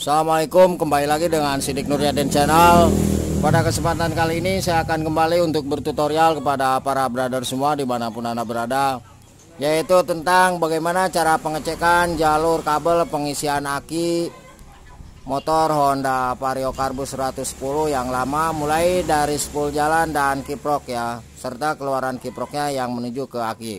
Assalamualaikum kembali lagi dengan Sidik Nuryadin Channel Pada kesempatan kali ini saya akan kembali untuk bertutorial kepada para brother semua dimanapun anda berada Yaitu tentang bagaimana cara pengecekan jalur kabel pengisian aki motor Honda Vario Carbus 110 yang lama mulai dari spool jalan dan kiprok ya serta keluaran kiproknya yang menuju ke aki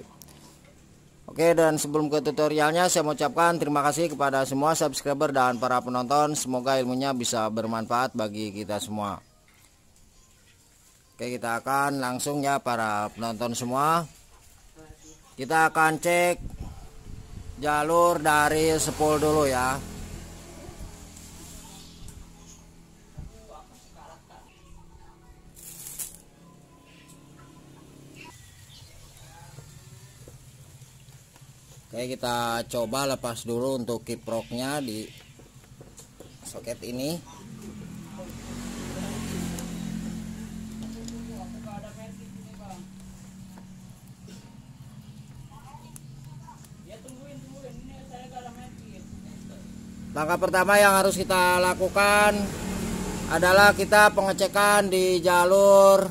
Oke dan sebelum ke tutorialnya saya ucapkan terima kasih kepada semua subscriber dan para penonton Semoga ilmunya bisa bermanfaat bagi kita semua Oke kita akan langsung ya para penonton semua Kita akan cek jalur dari sepul dulu ya Oke kita coba lepas dulu untuk kiproknya di soket ini Langkah pertama yang harus kita lakukan adalah kita pengecekan di jalur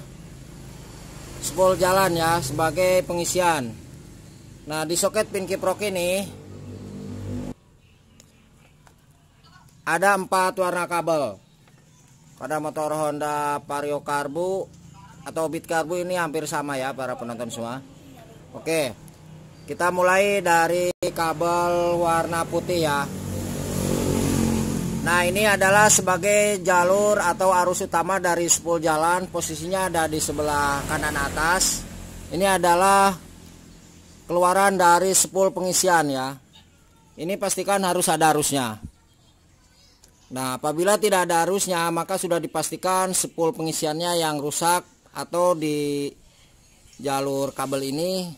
spool jalan ya sebagai pengisian. Nah di soket pin kiprok ini ada empat warna kabel. Pada motor Honda Vario karbu atau Beat karbu ini hampir sama ya para penonton semua. Oke, kita mulai dari kabel warna putih ya. Nah ini adalah sebagai jalur atau arus utama dari spool jalan Posisinya ada di sebelah kanan atas Ini adalah keluaran dari spool pengisian ya ini pastikan harus ada arusnya nah apabila tidak ada arusnya maka sudah dipastikan spool pengisiannya yang rusak atau di jalur kabel ini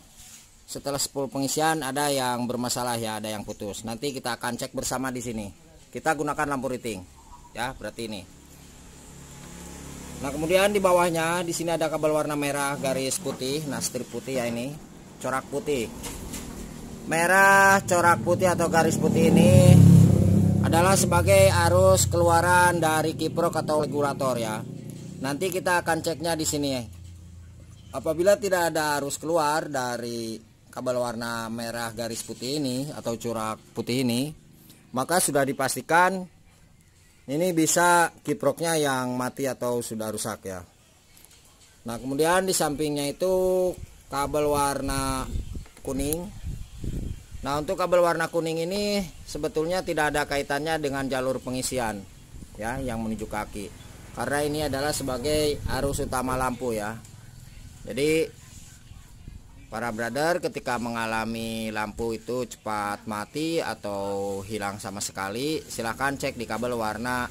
setelah spool pengisian ada yang bermasalah ya ada yang putus nanti kita akan cek bersama di sini kita gunakan lampu riting ya berarti ini nah kemudian di bawahnya di sini ada kabel warna merah garis putih nah strip putih ya ini corak putih merah corak putih atau garis putih ini adalah sebagai arus keluaran dari kiprok atau regulator ya nanti kita akan ceknya di sini apabila tidak ada arus keluar dari kabel warna merah garis putih ini atau corak putih ini maka sudah dipastikan ini bisa kiproknya yang mati atau sudah rusak ya nah kemudian di sampingnya itu kabel warna kuning nah untuk kabel warna kuning ini sebetulnya tidak ada kaitannya dengan jalur pengisian ya yang menuju kaki karena ini adalah sebagai arus utama lampu ya jadi para brother ketika mengalami lampu itu cepat mati atau hilang sama sekali silahkan cek di kabel warna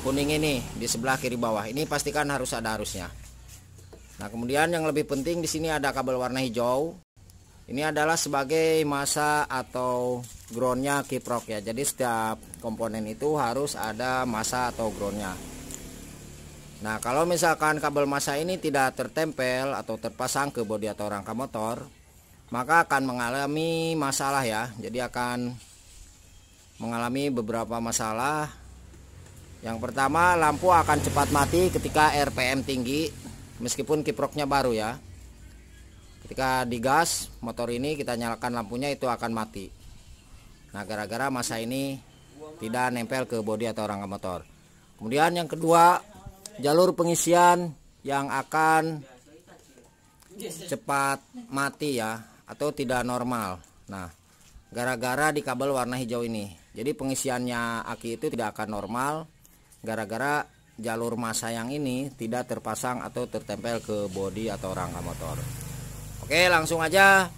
kuning ini di sebelah kiri bawah ini pastikan harus ada arusnya Nah, kemudian yang lebih penting di sini ada kabel warna hijau. Ini adalah sebagai masa atau groundnya kiprok ya. Jadi setiap komponen itu harus ada masa atau groundnya. Nah, kalau misalkan kabel masa ini tidak tertempel atau terpasang ke bodi atau rangka motor, maka akan mengalami masalah ya. Jadi akan mengalami beberapa masalah. Yang pertama, lampu akan cepat mati ketika RPM tinggi meskipun kiproknya baru ya ketika digas motor ini kita nyalakan lampunya itu akan mati nah gara-gara masa ini tidak nempel ke bodi atau rangka motor kemudian yang kedua jalur pengisian yang akan cepat mati ya atau tidak normal nah gara-gara di kabel warna hijau ini jadi pengisiannya aki itu tidak akan normal gara-gara jalur masa yang ini tidak terpasang atau tertempel ke bodi atau rangka motor oke langsung aja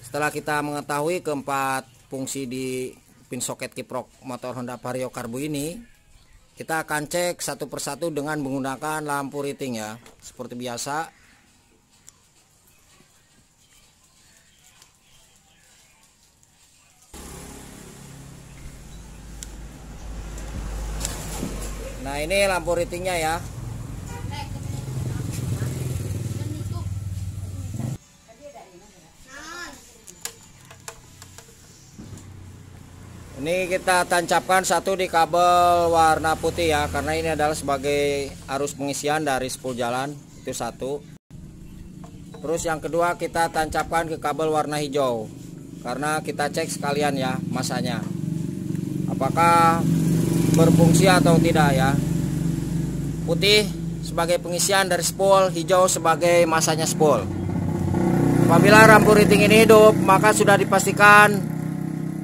setelah kita mengetahui keempat fungsi di pin soket kiprok motor Honda Vario karbu ini kita akan cek satu persatu dengan menggunakan lampu riting ya seperti biasa Nah ini lampu ratingnya ya. Ini kita tancapkan satu di kabel warna putih ya karena ini adalah sebagai arus pengisian dari 10 jalan itu satu. Terus yang kedua kita tancapkan ke kabel warna hijau karena kita cek sekalian ya masanya. Apakah berfungsi atau tidak ya putih sebagai pengisian dari spool hijau sebagai masanya spool apabila rambu riting ini hidup maka sudah dipastikan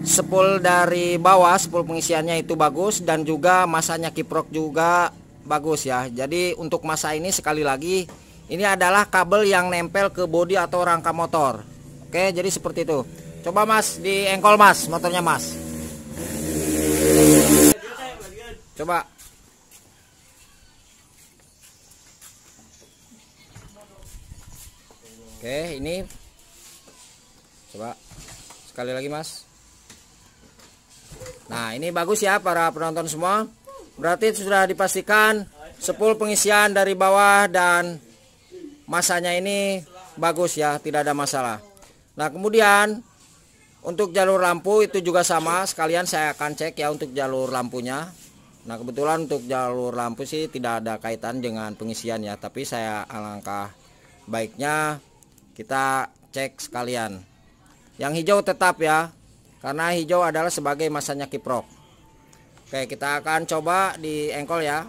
spool dari bawah spool pengisiannya itu bagus dan juga masanya kiprok juga bagus ya jadi untuk masa ini sekali lagi ini adalah kabel yang nempel ke bodi atau rangka motor oke jadi seperti itu coba mas di engkol mas motornya mas Coba. Oke, ini coba sekali lagi, Mas. Nah, ini bagus ya para penonton semua. Berarti sudah dipastikan sepul pengisian dari bawah dan masanya ini bagus ya, tidak ada masalah. Nah, kemudian untuk jalur lampu itu juga sama, sekalian saya akan cek ya untuk jalur lampunya. Nah kebetulan untuk jalur lampu sih tidak ada kaitan dengan pengisian ya Tapi saya alangkah baiknya kita cek sekalian Yang hijau tetap ya Karena hijau adalah sebagai masanya kiprok Oke kita akan coba di engkol ya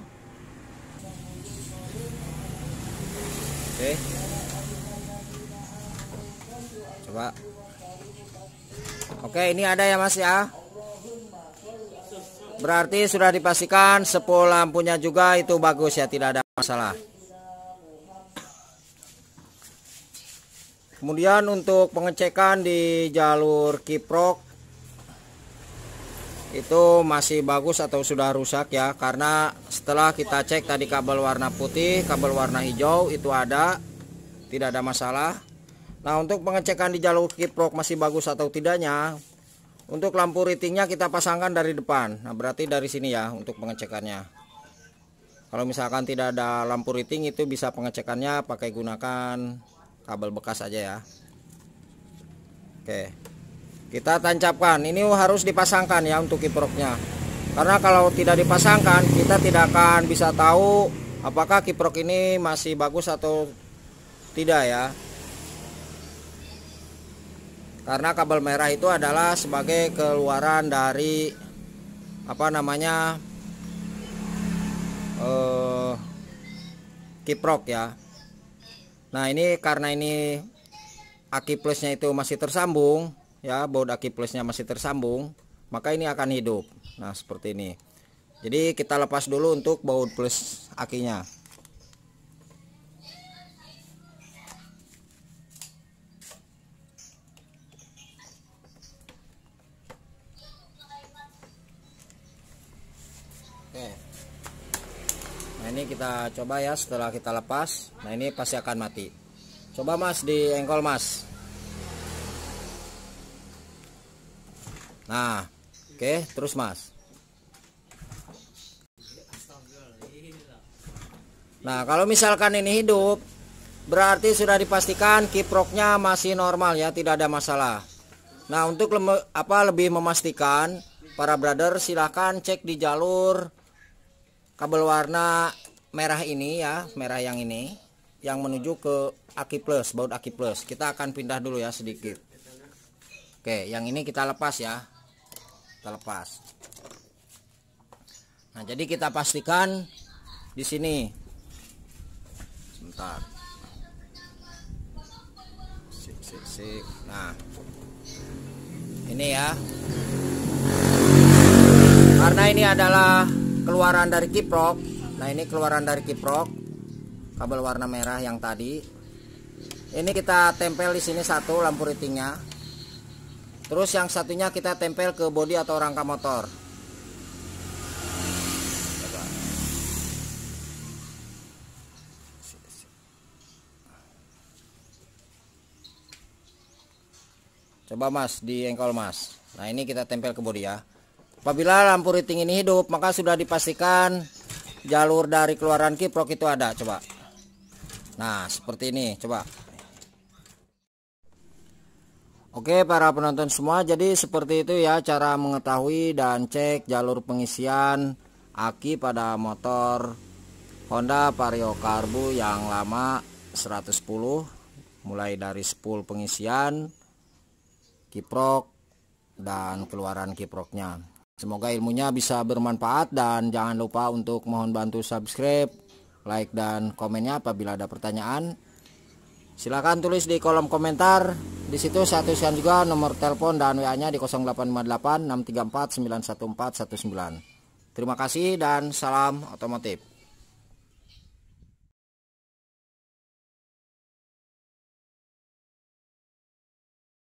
Oke Coba Oke ini ada ya mas ya Berarti sudah dipastikan 10 lampunya juga itu bagus ya, tidak ada masalah. Kemudian untuk pengecekan di jalur kiprok itu masih bagus atau sudah rusak ya karena setelah kita cek tadi kabel warna putih, kabel warna hijau itu ada tidak ada masalah. Nah, untuk pengecekan di jalur kiprok masih bagus atau tidaknya untuk lampu ratingnya kita pasangkan dari depan. Nah, berarti dari sini ya untuk pengecekannya. Kalau misalkan tidak ada lampu riting itu bisa pengecekannya pakai gunakan kabel bekas aja ya. Oke. Kita tancapkan. Ini harus dipasangkan ya untuk kiproknya. Karena kalau tidak dipasangkan, kita tidak akan bisa tahu apakah kiprok ini masih bagus atau tidak ya karena kabel merah itu adalah sebagai keluaran dari apa namanya eh, kiprok ya nah ini karena ini aki plusnya itu masih tersambung ya baut aki plusnya masih tersambung maka ini akan hidup nah seperti ini jadi kita lepas dulu untuk baut plus akinya kita coba ya setelah kita lepas nah ini pasti akan mati coba mas di engkol mas nah oke okay, terus mas nah kalau misalkan ini hidup berarti sudah dipastikan kiproknya masih normal ya tidak ada masalah nah untuk lem apa lebih memastikan para brother silahkan cek di jalur kabel warna merah ini ya merah yang ini yang menuju ke aki plus baut aki plus kita akan pindah dulu ya sedikit oke yang ini kita lepas ya kita lepas nah jadi kita pastikan di sini sebentar sik sik sik nah ini ya karena ini adalah keluaran dari kiprok nah ini keluaran dari kiprok kabel warna merah yang tadi ini kita tempel di sini satu lampu ritingnya terus yang satunya kita tempel ke bodi atau rangka motor coba mas di engkol mas nah ini kita tempel ke bodi ya apabila lampu riting ini hidup maka sudah dipastikan jalur dari keluaran kiprok itu ada coba nah seperti ini coba Oke para penonton semua jadi seperti itu ya cara mengetahui dan cek jalur pengisian aki pada motor Honda Vario Karbu yang lama 110 mulai dari spool pengisian kiprok dan keluaran kiproknya Semoga ilmunya bisa bermanfaat dan jangan lupa untuk mohon bantu subscribe, like dan komennya apabila ada pertanyaan. Silakan tulis di kolom komentar. Di situ saya tuliskan juga nomor telepon dan WA-nya di 0858 634 Terima kasih dan salam otomotif.